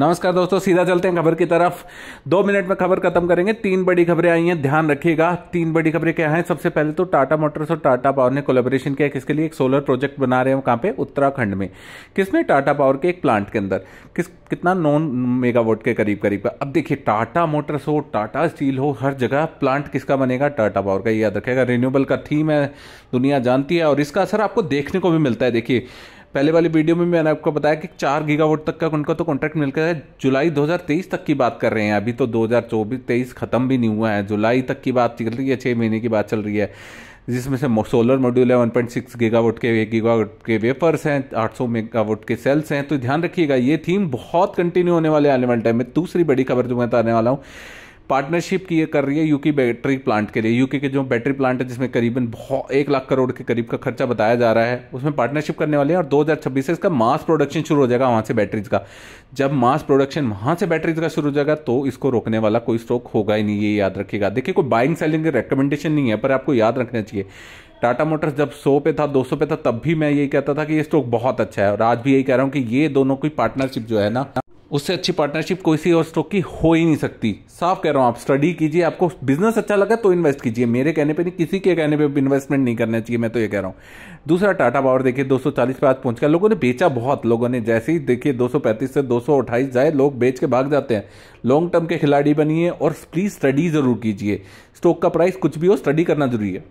नमस्कार दोस्तों सीधा चलते हैं खबर की तरफ दो मिनट में खबर खत्म करेंगे तीन बड़ी खबरें आई हैं ध्यान रखिएगा तीन बड़ी खबरें क्या हैं सबसे पहले तो टाटा मोटर्स और टाटा पावर ने कोलेबोरेशन किया किसके लिए एक सोलर प्रोजेक्ट बना रहे हैं कहाँ पे उत्तराखंड में किसमें टाटा पावर के एक प्लांट के अंदर किस कितना नॉन मेगावाट के करीब करीब का अब देखिए टाटा मोटर्स हो टाटा स्टील हो हर जगह प्लांट किसका बनेगा टाटा पावर का याद रखेगा रिन्यूएबल का थीम है दुनिया जानती है और इसका असर आपको देखने को भी मिलता है देखिए पहले वाली वीडियो में मैंने आपको बताया कि चार गीगावोट तक का उनका तो कॉन्ट्रैक्ट मिलकर है जुलाई 2023 तक की बात कर रहे हैं अभी तो दो हजार ख़त्म भी नहीं हुआ है जुलाई तक की बात चल रही है छः महीने की बात चल रही है जिसमें से सोलर मॉड्यूल है 1.6 पॉइंट सिक्स गीगावोट के एक गीगावोट के वेपर्स हैं 800 मेगावोट के सेल्स हैं तो ध्यान रखिएगा ये थीम बहुत कंटिन्यू होने वाले आने वाले टाइम में दूसरी बड़ी खबर जो मैं बताने वाला हूँ पार्टनरशिप की ये कर रही है यूके बैटरी प्लांट के लिए यूके के जो बैटरी प्लांट है जिसमें करीबन बहुत एक लाख करोड़ के करीब का खर्चा बताया जा रहा है उसमें पार्टनरशिप करने वाले हैं और 2026 से इसका मास प्रोडक्शन शुरू हो जाएगा वहाँ से बैटरीज का जब मास प्रोडक्शन वहाँ से बैटरीज का शुरू हो जाएगा तो इसको रोकने वाला कोई स्टॉक होगा ही नहीं ये याद रखिएगा देखिए कोई बाइंग सेलिंग की रिकमेंडेशन नहीं है पर आपको याद रखना चाहिए टाटा मोटर्स जब 100 पे था 200 पे था तब भी मैं यही कहता था कि ये स्टॉक बहुत अच्छा है और आज भी यही कह रहा हूँ कि ये दोनों की पार्टनरशिप जो है ना उससे अच्छी पार्टनरशिप कोई और स्टॉक की हो ही नहीं सकती साफ कह रहा हूँ आप स्टडी कीजिए आपको बिजनेस अच्छा लगा तो इन्वेस्ट कीजिए मेरे कहने पे नहीं किसी के कहने पे इन्वेस्टमेंट नहीं करना चाहिए मैं तो ये कह रहा हूँ दूसरा टाटा पावर देखिए 240 पे आज पहुंच गया लोगों ने बेचा बहुत लोगों ने जैसे ही देखिए 235 से 228 जाए लोग बेच के भाग जाते हैं लॉन्ग टर्म के खिलाड़ी बनिए और प्लीज़ स्टडी ज़रूर कीजिए स्टॉक का प्राइस कुछ भी हो स्टडी करना जरूरी है